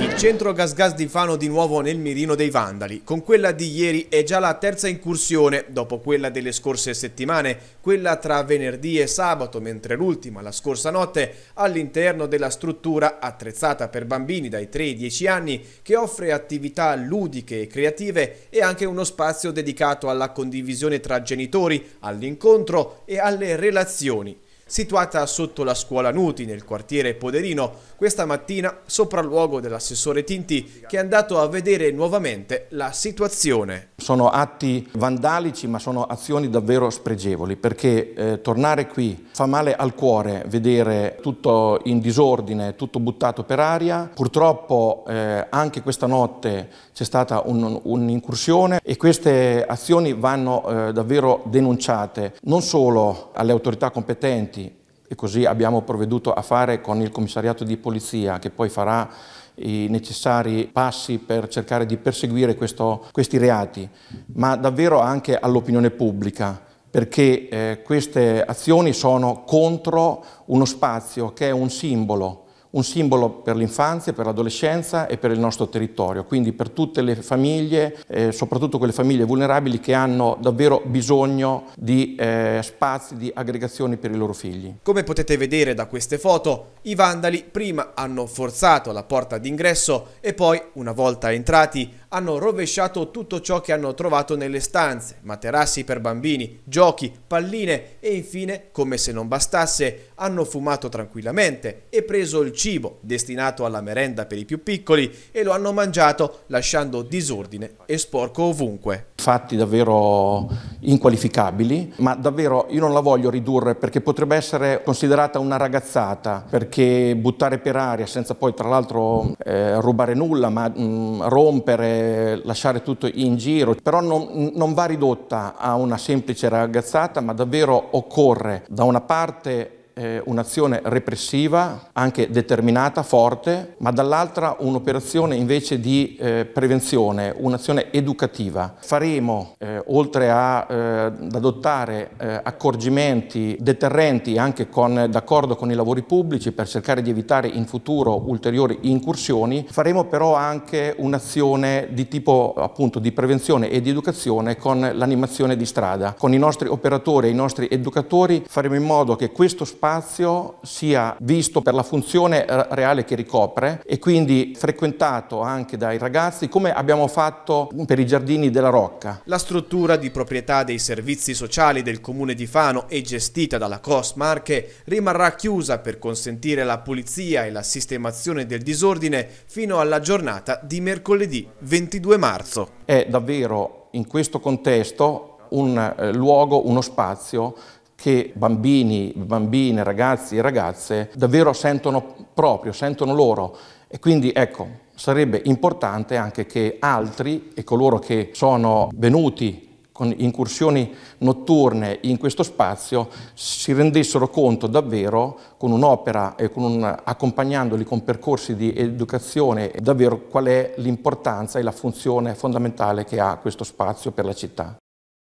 Il centro Gas Gas di Fano di nuovo nel mirino dei vandali. Con quella di ieri è già la terza incursione, dopo quella delle scorse settimane, quella tra venerdì e sabato, mentre l'ultima, la scorsa notte, all'interno della struttura attrezzata per bambini dai 3 ai 10 anni, che offre attività ludiche e creative e anche uno spazio dedicato alla condivisione tra genitori, all'incontro e alle relazioni situata sotto la scuola Nuti nel quartiere Poderino, questa mattina sopralluogo dell'assessore Tinti che è andato a vedere nuovamente la situazione. Sono atti vandalici ma sono azioni davvero spregevoli perché eh, tornare qui fa male al cuore vedere tutto in disordine, tutto buttato per aria. Purtroppo eh, anche questa notte c'è stata un'incursione un e queste azioni vanno eh, davvero denunciate non solo alle autorità competenti e così abbiamo provveduto a fare con il commissariato di polizia che poi farà i necessari passi per cercare di perseguire questo, questi reati, ma davvero anche all'opinione pubblica, perché eh, queste azioni sono contro uno spazio che è un simbolo un simbolo per l'infanzia, per l'adolescenza e per il nostro territorio, quindi per tutte le famiglie, eh, soprattutto quelle famiglie vulnerabili che hanno davvero bisogno di eh, spazi di aggregazione per i loro figli. Come potete vedere da queste foto, i vandali prima hanno forzato la porta d'ingresso e poi, una volta entrati, hanno rovesciato tutto ciò che hanno trovato nelle stanze, materassi per bambini, giochi, palline e infine, come se non bastasse, hanno fumato tranquillamente e preso il cibo destinato alla merenda per i più piccoli e lo hanno mangiato lasciando disordine e sporco ovunque fatti davvero inqualificabili, ma davvero io non la voglio ridurre perché potrebbe essere considerata una ragazzata, perché buttare per aria senza poi tra l'altro eh, rubare nulla, ma mh, mm, rompere, lasciare tutto in giro, però non, non va ridotta a una semplice ragazzata, ma davvero occorre da una parte eh, un'azione repressiva, anche determinata, forte, ma dall'altra un'operazione invece di eh, prevenzione, un'azione educativa. Faremo, eh, oltre a, ad eh, adottare eh, accorgimenti deterrenti anche d'accordo con i lavori pubblici per cercare di evitare in futuro ulteriori incursioni, faremo però anche un'azione di tipo appunto di prevenzione e di educazione con l'animazione di strada. Con i nostri operatori e i nostri educatori faremo in modo che questo spazio spazio sia visto per la funzione reale che ricopre e quindi frequentato anche dai ragazzi come abbiamo fatto per i giardini della Rocca. La struttura di proprietà dei servizi sociali del comune di Fano e gestita dalla COS Marche rimarrà chiusa per consentire la pulizia e la sistemazione del disordine fino alla giornata di mercoledì 22 marzo. È davvero in questo contesto un eh, luogo, uno spazio che bambini, bambine, ragazzi e ragazze davvero sentono proprio, sentono loro. E quindi ecco, sarebbe importante anche che altri e coloro che sono venuti con incursioni notturne in questo spazio si rendessero conto davvero con un'opera e con un, accompagnandoli con percorsi di educazione davvero qual è l'importanza e la funzione fondamentale che ha questo spazio per la città.